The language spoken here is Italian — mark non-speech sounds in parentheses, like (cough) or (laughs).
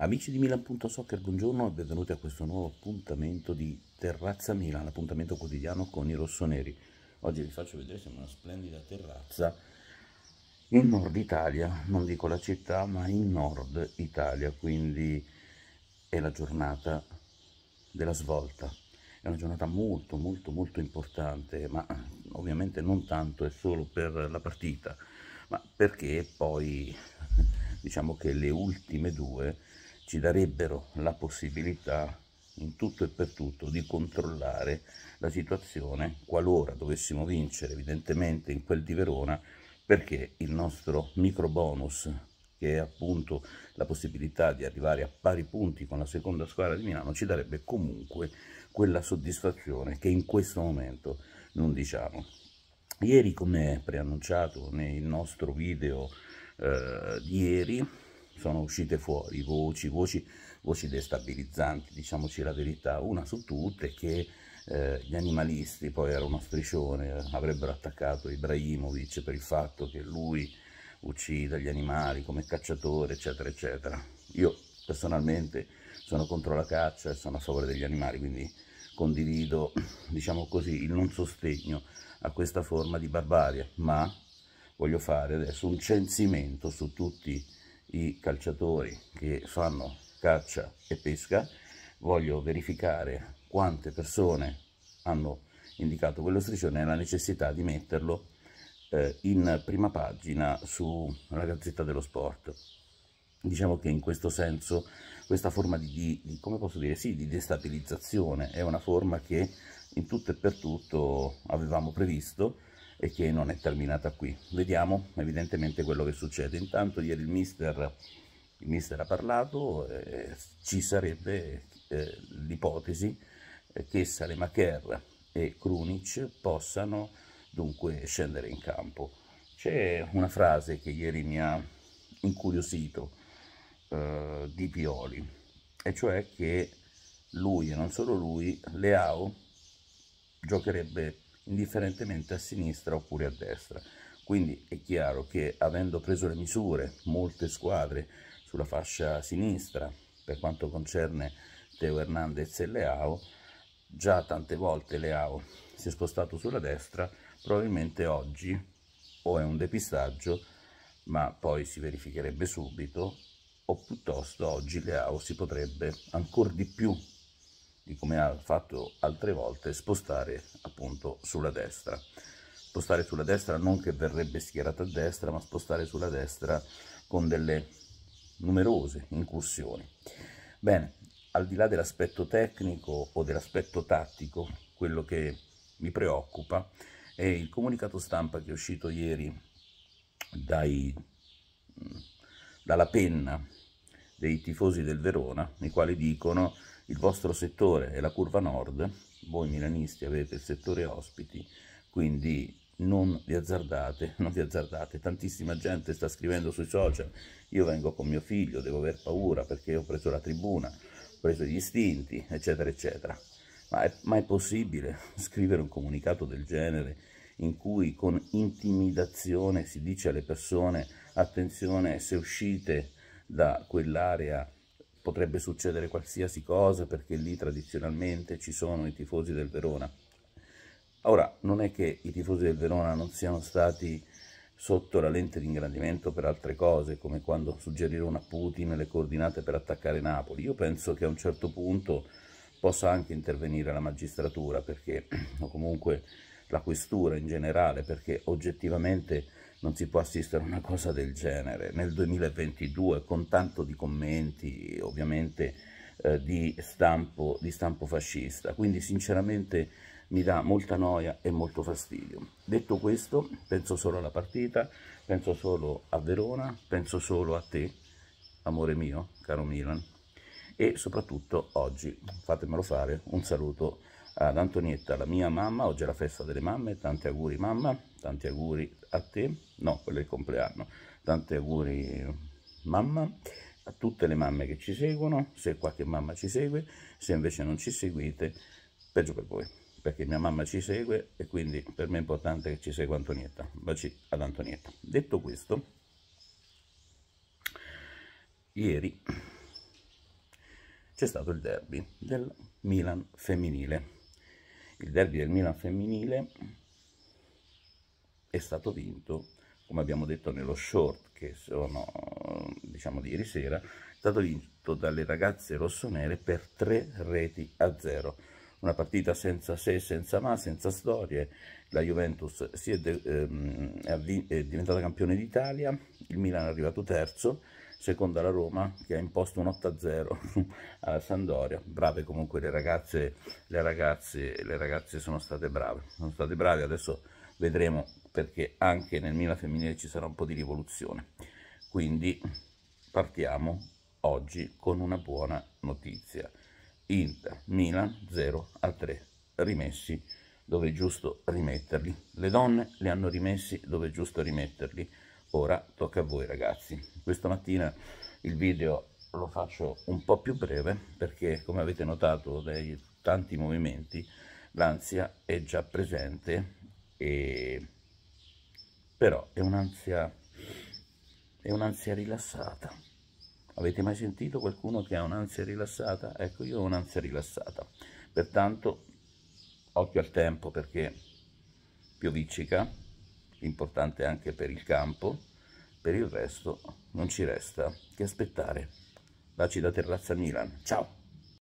Amici di Milan.soccer, buongiorno e benvenuti a questo nuovo appuntamento di Terrazza Milan, l'appuntamento quotidiano con i rossoneri. Oggi vi faccio vedere, siamo in una splendida terrazza in nord Italia, non dico la città, ma in nord Italia, quindi è la giornata della svolta. È una giornata molto molto molto importante, ma ovviamente non tanto e solo per la partita, ma perché poi (laughs) diciamo che le ultime due ci darebbero la possibilità in tutto e per tutto di controllare la situazione qualora dovessimo vincere evidentemente in quel di Verona perché il nostro micro bonus che è appunto la possibilità di arrivare a pari punti con la seconda squadra di Milano ci darebbe comunque quella soddisfazione che in questo momento non diciamo. Ieri come preannunciato nel nostro video eh, di ieri sono uscite fuori voci, voci, voci destabilizzanti, diciamoci la verità, una su tutte che eh, gli animalisti, poi era uno striscione, eh, avrebbero attaccato Ibrahimovic per il fatto che lui uccida gli animali come cacciatore, eccetera, eccetera. Io personalmente sono contro la caccia e sono a favore degli animali, quindi condivido, diciamo così, il non sostegno a questa forma di barbarie, ma voglio fare adesso un censimento su tutti i calciatori che fanno caccia e pesca, voglio verificare quante persone hanno indicato quello striscione e la necessità di metterlo eh, in prima pagina sulla Gazzetta dello Sport. Diciamo che in questo senso questa forma di, di, come posso dire, sì, di destabilizzazione è una forma che in tutto e per tutto avevamo previsto e che non è terminata qui. Vediamo evidentemente quello che succede. Intanto ieri il mister, il mister ha parlato, eh, ci sarebbe eh, l'ipotesi eh, che Salemacher e Krunic possano dunque scendere in campo. C'è una frase che ieri mi ha incuriosito eh, di Pioli, e cioè che lui e non solo lui, Leao giocherebbe indifferentemente a sinistra oppure a destra. Quindi è chiaro che avendo preso le misure molte squadre sulla fascia sinistra per quanto concerne Teo Hernandez e Leao, già tante volte Leao si è spostato sulla destra, probabilmente oggi o è un depistaggio, ma poi si verificherebbe subito, o piuttosto oggi Leao si potrebbe ancora di più di come ha fatto altre volte, spostare appunto sulla destra. Spostare sulla destra non che verrebbe schierata a destra, ma spostare sulla destra con delle numerose incursioni. Bene, al di là dell'aspetto tecnico o dell'aspetto tattico, quello che mi preoccupa è il comunicato stampa che è uscito ieri dai, dalla penna dei tifosi del Verona, nei quali dicono il vostro settore è la curva nord, voi milanisti avete il settore ospiti, quindi non vi azzardate, (laughs) non vi azzardate, tantissima gente sta scrivendo sui social, io vengo con mio figlio, devo aver paura perché ho preso la tribuna, ho preso gli istinti, eccetera, eccetera. Ma è, ma è possibile (laughs) scrivere un comunicato del genere in cui con intimidazione si dice alle persone attenzione se uscite da quell'area potrebbe succedere qualsiasi cosa perché lì tradizionalmente ci sono i tifosi del Verona. Ora, non è che i tifosi del Verona non siano stati sotto la lente di ingrandimento per altre cose, come quando suggerirono a Putin le coordinate per attaccare Napoli. Io penso che a un certo punto possa anche intervenire la magistratura, perché (clears throat) comunque la questura in generale, perché oggettivamente non si può assistere a una cosa del genere. Nel 2022, con tanto di commenti, ovviamente, eh, di, stampo, di stampo fascista. Quindi, sinceramente, mi dà molta noia e molto fastidio. Detto questo, penso solo alla partita, penso solo a Verona, penso solo a te, amore mio, caro Milan, e soprattutto oggi, fatemelo fare, un saluto ad Antonietta, la mia mamma, oggi è la festa delle mamme, tanti auguri mamma, tanti auguri a te, no, quello è il compleanno, tanti auguri mamma, a tutte le mamme che ci seguono, se qualche mamma ci segue, se invece non ci seguite, peggio per voi, perché mia mamma ci segue e quindi per me è importante che ci segua Antonietta, baci ad Antonietta. Detto questo, ieri c'è stato il derby del Milan femminile il derby del Milan femminile è stato vinto, come abbiamo detto nello short che sono diciamo di ieri sera, è stato vinto dalle ragazze rossonere per tre reti a zero. Una partita senza se, senza ma, senza storie. La Juventus è, ehm, è, è diventata campione d'Italia, il Milan è arrivato terzo, seconda la Roma che ha imposto un 8-0 (laughs) alla Sandoria, brave comunque le ragazze, le ragazze, le ragazze sono state brave, sono state brave, adesso vedremo perché anche nel Milan femminile ci sarà un po' di rivoluzione, quindi partiamo oggi con una buona notizia, Inter Milan 0 a 3, rimessi dove è giusto rimetterli, le donne li hanno rimessi dove è giusto rimetterli, Ora tocca a voi ragazzi. Questa mattina il video lo faccio un po' più breve perché come avete notato dai tanti movimenti l'ansia è già presente e... però è un'ansia è un'ansia rilassata. Avete mai sentito qualcuno che ha un'ansia rilassata? Ecco, io ho un'ansia rilassata. Pertanto, occhio al tempo perché pioviccica, importante anche per il campo, per il resto non ci resta che aspettare. Laci da Terrazza Milan, ciao!